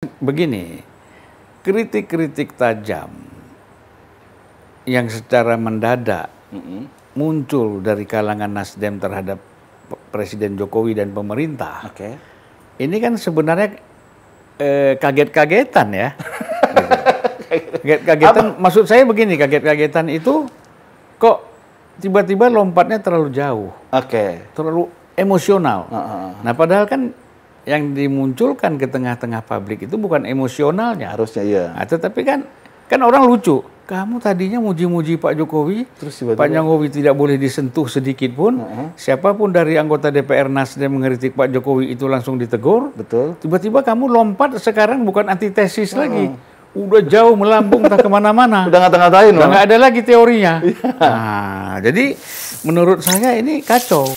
Begini, kritik-kritik tajam yang secara mendadak mm -hmm. muncul dari kalangan Nasdem terhadap Presiden Jokowi dan pemerintah, okay. ini kan sebenarnya eh, kaget-kagetan ya. kaget-kagetan, maksud saya begini, kaget-kagetan itu kok tiba-tiba lompatnya terlalu jauh, okay. terlalu emosional. Uh -huh. Nah padahal kan yang dimunculkan ke tengah-tengah publik itu bukan emosionalnya harusnya ya. Nah, tetapi kan kan orang lucu. Kamu tadinya muji-muji Pak Jokowi, terus tiba -tiba. Pak Jokowi tidak boleh disentuh sedikit pun. Uh -huh. Siapapun dari anggota DPR Nasdem mengkritik Pak Jokowi itu langsung ditegur. Betul. Tiba-tiba kamu lompat sekarang bukan antitesis uh -huh. lagi. Udah jauh melambung tak kemana-mana. Udah nggak tengah ngatain Udah nggak ada lagi teorinya. Iya. Nah, jadi menurut saya ini kacau.